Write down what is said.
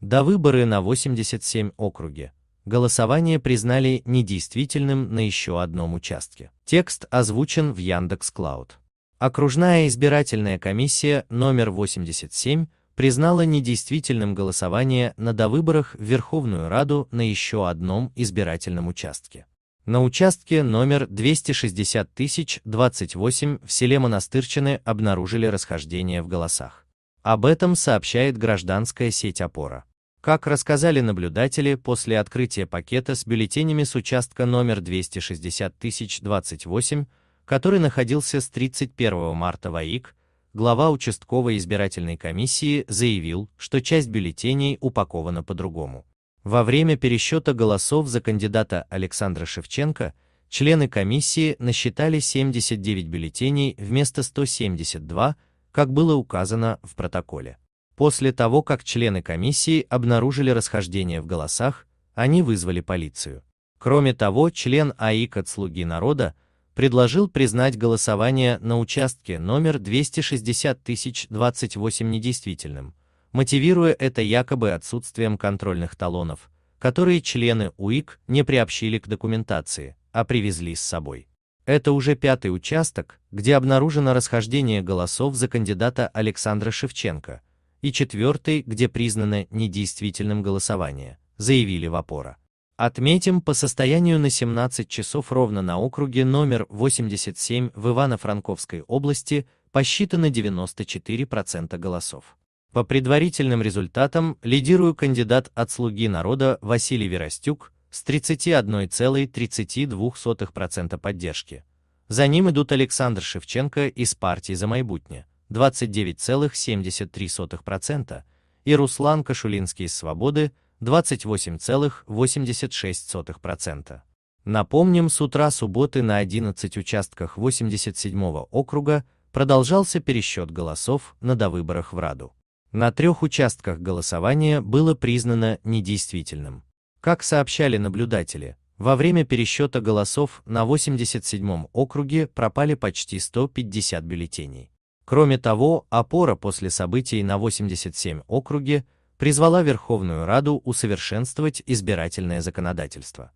До выборы на 87 округе. Голосование признали недействительным на еще одном участке. Текст озвучен в Яндекс Клауд. Окружная избирательная комиссия номер 87 признала недействительным голосование на довыборах в Верховную Раду на еще одном избирательном участке. На участке номер 260 028 в селе Монастырчины обнаружили расхождение в голосах. Об этом сообщает гражданская сеть «Опора». Как рассказали наблюдатели, после открытия пакета с бюллетенями с участка номер 260028, который находился с 31 марта в АИК, глава участковой избирательной комиссии заявил, что часть бюллетеней упакована по-другому. Во время пересчета голосов за кандидата Александра Шевченко члены комиссии насчитали 79 бюллетеней вместо 172, как было указано в протоколе. После того, как члены комиссии обнаружили расхождение в голосах, они вызвали полицию. Кроме того, член АИК от «Слуги народа» предложил признать голосование на участке номер 260 028 недействительным, мотивируя это якобы отсутствием контрольных талонов, которые члены УИК не приобщили к документации, а привезли с собой. Это уже пятый участок, где обнаружено расхождение голосов за кандидата Александра Шевченко – и четвертый, где признано недействительным голосование, заявили в опора. Отметим, по состоянию на 17 часов ровно на округе номер 87 в Ивано-Франковской области посчитано 94% голосов. По предварительным результатам лидирую кандидат от «Слуги народа» Василий Веростюк с 31,32% поддержки. За ним идут Александр Шевченко из партии «За майбутнее» 29,73%, и Руслан Кашулинский из «Свободы» 28,86%. Напомним, с утра субботы на 11 участках 87-го округа продолжался пересчет голосов на довыборах в Раду. На трех участках голосование было признано недействительным. Как сообщали наблюдатели, во время пересчета голосов на 87-м округе пропали почти 150 бюллетеней. Кроме того, опора после событий на 87 округе призвала Верховную Раду усовершенствовать избирательное законодательство.